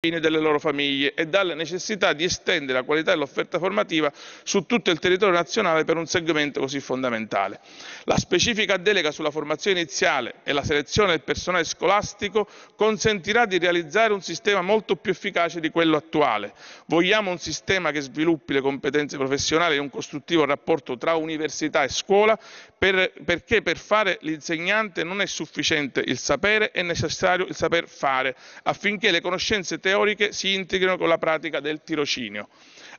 bambini delle loro famiglie e dalla necessità di estendere la qualità dell'offerta formativa su tutto il territorio nazionale per un segmento così fondamentale. La specifica delega sulla formazione iniziale e la selezione del personale scolastico consentirà di realizzare un sistema molto più efficace di quello attuale. Vogliamo un sistema che sviluppi le competenze professionali e un costruttivo rapporto tra università e scuola per, perché per fare l'insegnante non è sufficiente il sapere, è necessario il saper fare affinché le conoscenze tecniche teoriche si integrino con la pratica del tirocinio.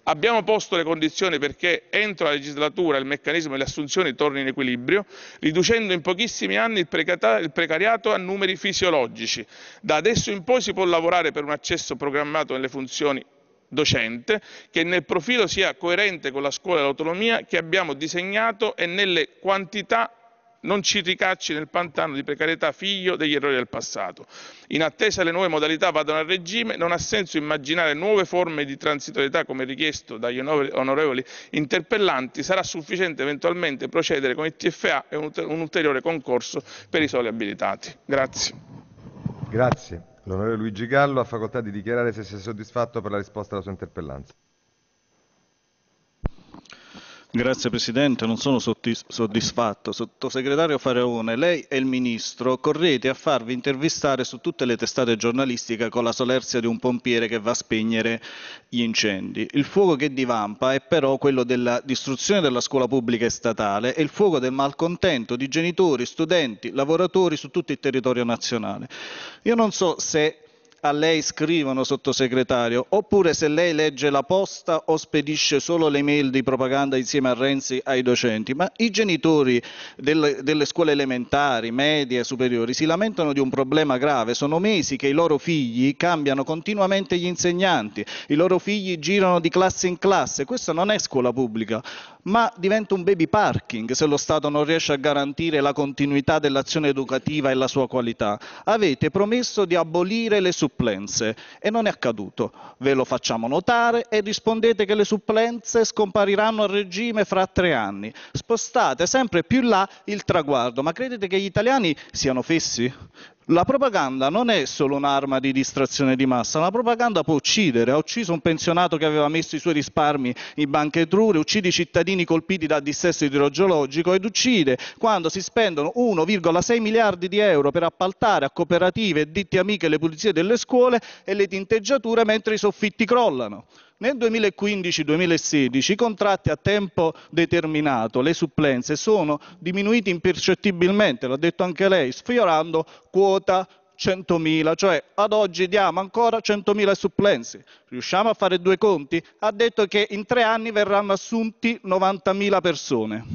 Abbiamo posto le condizioni perché entro la legislatura il meccanismo delle assunzioni torni in equilibrio, riducendo in pochissimi anni il precariato a numeri fisiologici. Da adesso in poi si può lavorare per un accesso programmato nelle funzioni docente, che nel profilo sia coerente con la scuola dell'autonomia che abbiamo disegnato e nelle quantità non ci ricacci nel pantano di precarietà figlio degli errori del passato. In attesa le nuove modalità vadano a regime, non ha senso immaginare nuove forme di transitorietà come richiesto dagli onorevoli interpellanti, sarà sufficiente eventualmente procedere con il TFA e un ulteriore concorso per i soli abilitati. Grazie. Grazie. L'onorevole Luigi Gallo ha facoltà di dichiarare se si è soddisfatto per la risposta alla sua interpellanza. Grazie Presidente, non sono soddisfatto. Sottosegretario Faraone, lei e il Ministro correte a farvi intervistare su tutte le testate giornalistiche con la solerzia di un pompiere che va a spegnere gli incendi. Il fuoco che divampa è però quello della distruzione della scuola pubblica e statale e il fuoco del malcontento di genitori, studenti, lavoratori su tutto il territorio nazionale. Io non so se a lei scrivono, sottosegretario, oppure se lei legge la posta o spedisce solo le mail di propaganda insieme a Renzi ai docenti, ma i genitori delle, delle scuole elementari, medie, e superiori si lamentano di un problema grave, sono mesi che i loro figli cambiano continuamente gli insegnanti, i loro figli girano di classe in classe, questa non è scuola pubblica ma diventa un baby parking se lo Stato non riesce a garantire la continuità dell'azione educativa e la sua qualità. Avete promesso di abolire le supplenze e non è accaduto. Ve lo facciamo notare e rispondete che le supplenze scompariranno a regime fra tre anni. Spostate sempre più là il traguardo, ma credete che gli italiani siano fessi? La propaganda non è solo un'arma di distrazione di massa, la propaganda può uccidere. Ha ucciso un pensionato che aveva messo i suoi risparmi in banca etruria, uccide i cittadini colpiti da dissesto idrogeologico ed uccide quando si spendono 1,6 miliardi di euro per appaltare a cooperative e ditte amiche le pulizie delle scuole e le tinteggiature mentre i soffitti crollano. Nel 2015-2016 i contratti a tempo determinato, le supplenze, sono diminuiti impercettibilmente, l'ha detto anche lei, sfiorando quota 100.000, cioè ad oggi diamo ancora 100.000 supplenze. Riusciamo a fare due conti? Ha detto che in tre anni verranno assunti 90.000 persone.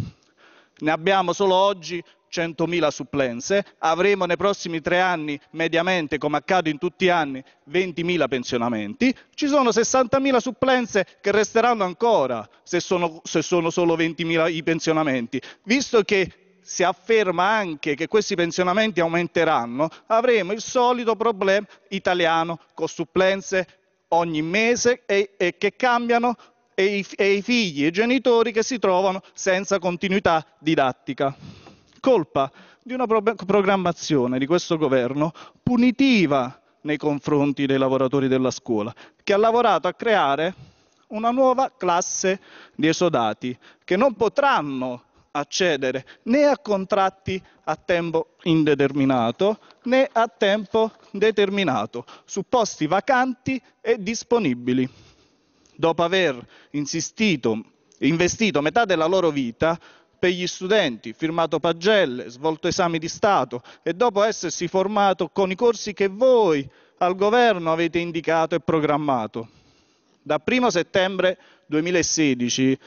Ne abbiamo solo oggi 100.000 supplenze, avremo nei prossimi tre anni mediamente, come accade in tutti gli anni, 20.000 pensionamenti, ci sono 60.000 supplenze che resteranno ancora se sono, se sono solo 20.000 i pensionamenti, visto che si afferma anche che questi pensionamenti aumenteranno, avremo il solito problema italiano con supplenze ogni mese e, e che cambiano e i, e i figli e i genitori che si trovano senza continuità didattica colpa di una programmazione di questo governo punitiva nei confronti dei lavoratori della scuola, che ha lavorato a creare una nuova classe di esodati che non potranno accedere né a contratti a tempo indeterminato né a tempo determinato su posti vacanti e disponibili. Dopo aver insistito, investito metà della loro vita per gli studenti, firmato pagelle, svolto esami di Stato e dopo essersi formato con i corsi che voi al governo avete indicato e programmato. Da 1 settembre 2016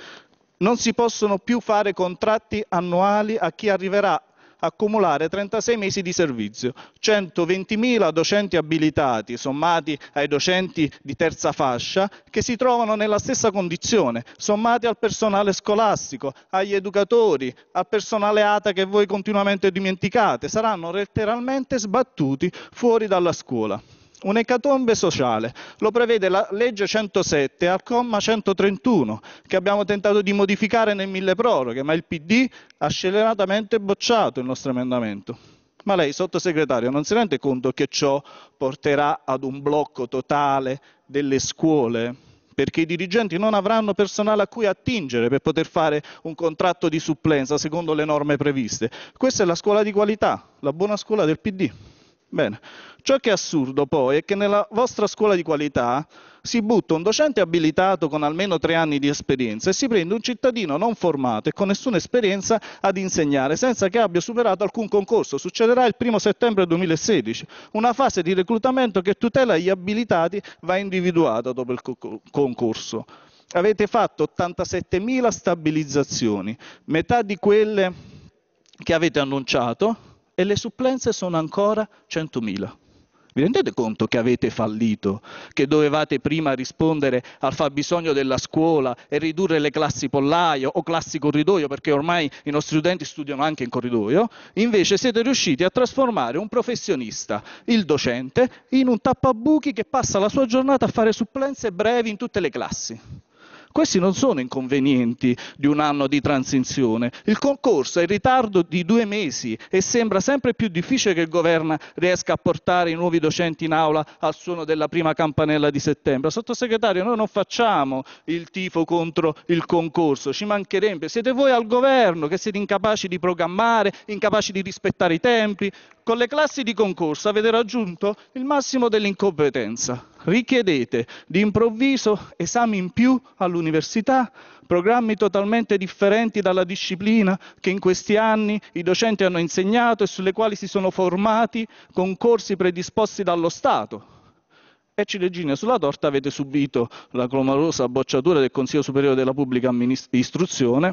non si possono più fare contratti annuali a chi arriverà accumulare 36 mesi di servizio, 120.000 docenti abilitati sommati ai docenti di terza fascia che si trovano nella stessa condizione, sommati al personale scolastico, agli educatori, al personale ATA che voi continuamente dimenticate, saranno letteralmente sbattuti fuori dalla scuola. Un'ecatombe sociale, lo prevede la legge 107 al comma 131 che abbiamo tentato di modificare nel mille proroghe, ma il PD ha sceleratamente bocciato il nostro emendamento. Ma lei, sottosegretario, non si rende conto che ciò porterà ad un blocco totale delle scuole? Perché i dirigenti non avranno personale a cui attingere per poter fare un contratto di supplenza secondo le norme previste. Questa è la scuola di qualità, la buona scuola del PD. Bene. Ciò che è assurdo poi è che nella vostra scuola di qualità si butta un docente abilitato con almeno tre anni di esperienza e si prende un cittadino non formato e con nessuna esperienza ad insegnare senza che abbia superato alcun concorso. Succederà il primo settembre 2016. Una fase di reclutamento che tutela gli abilitati va individuata dopo il concorso. Avete fatto 87.000 stabilizzazioni, metà di quelle che avete annunciato e le supplenze sono ancora 100.000. Vi rendete conto che avete fallito, che dovevate prima rispondere al fabbisogno della scuola e ridurre le classi pollaio o classi corridoio, perché ormai i nostri studenti studiano anche in corridoio, invece siete riusciti a trasformare un professionista, il docente, in un tappabuchi che passa la sua giornata a fare supplenze brevi in tutte le classi. Questi non sono inconvenienti di un anno di transizione. Il concorso è in ritardo di due mesi e sembra sempre più difficile che il governo riesca a portare i nuovi docenti in aula al suono della prima campanella di settembre. Sottosegretario, noi non facciamo il tifo contro il concorso, ci mancherebbe. Siete voi al governo che siete incapaci di programmare, incapaci di rispettare i tempi con le classi di concorso avete raggiunto il massimo dell'incompetenza. Richiedete di improvviso esami in più all'università, programmi totalmente differenti dalla disciplina che in questi anni i docenti hanno insegnato e sulle quali si sono formati, concorsi predisposti dallo Stato e ciliegine sulla torta avete subito la clamorosa bocciatura del Consiglio Superiore della Pubblica Istruzione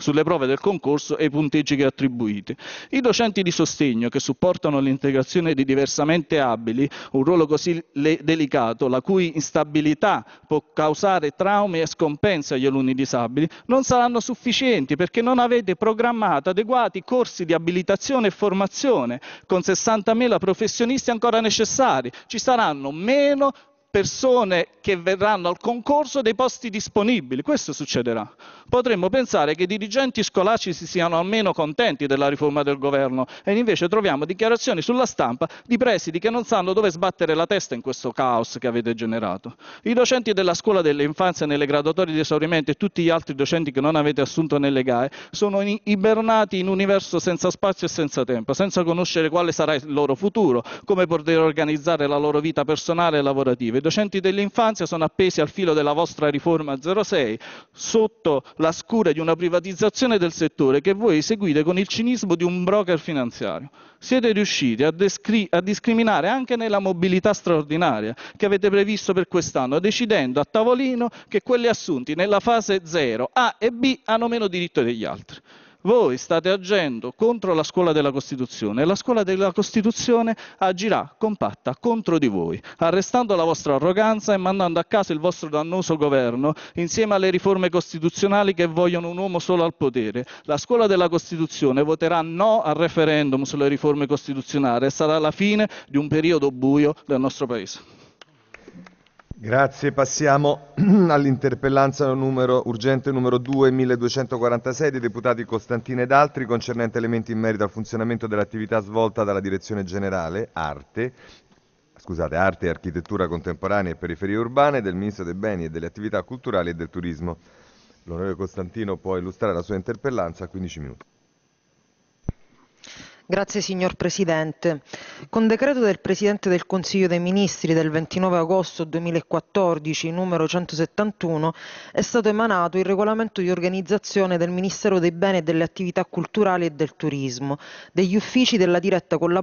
sulle prove del concorso e i punteggi che attribuite. I docenti di sostegno che supportano l'integrazione di diversamente abili, un ruolo così delicato, la cui instabilità può causare traumi e scompensi agli alunni disabili, non saranno sufficienti perché non avete programmato adeguati corsi di abilitazione e formazione con 60.000 professionisti ancora necessari. Ci saranno meno 呢，persone che verranno al concorso dei posti disponibili. Questo succederà. Potremmo pensare che i dirigenti scolastici siano almeno contenti della riforma del governo e invece troviamo dichiarazioni sulla stampa di presidi che non sanno dove sbattere la testa in questo caos che avete generato. I docenti della scuola dell'infanzia nelle graduatorie di esaurimento e tutti gli altri docenti che non avete assunto nelle GAE sono ibernati in un universo senza spazio e senza tempo, senza conoscere quale sarà il loro futuro, come poter organizzare la loro vita personale e lavorativa i docenti dell'infanzia sono appesi al filo della vostra riforma 06, sotto la scura di una privatizzazione del settore che voi eseguite con il cinismo di un broker finanziario. Siete riusciti a, descri- a discriminare anche nella mobilità straordinaria che avete previsto per quest'anno, decidendo a tavolino che quelli assunti nella fase 0, A e B hanno meno diritto degli altri voi state agendo contro la scuola della Costituzione e la scuola della Costituzione agirà compatta contro di voi, arrestando la vostra arroganza e mandando a casa il vostro dannoso governo insieme alle riforme costituzionali che vogliono un uomo solo al potere. La scuola della Costituzione voterà no al referendum sulle riforme costituzionali e sarà la fine di un periodo buio del nostro Paese. Grazie, passiamo all'interpellanza numero, urgente numero 2 1246 dei deputati Costantino ed altri concernente elementi in merito al funzionamento dell'attività svolta dalla Direzione Generale Arte, scusate, Arte e Architettura Contemporanea e Periferie Urbane del Ministro dei Beni e delle Attività Culturali e del Turismo. L'onorevole Costantino può illustrare la sua interpellanza a 15 minuti. Grazie signor Presidente. Con decreto del Presidente del Consiglio dei Ministri del 29 agosto 2014, numero 171, è stato emanato il regolamento di organizzazione del Ministero dei Beni e delle Attività Culturali e del Turismo, degli uffici della diretta collaborazione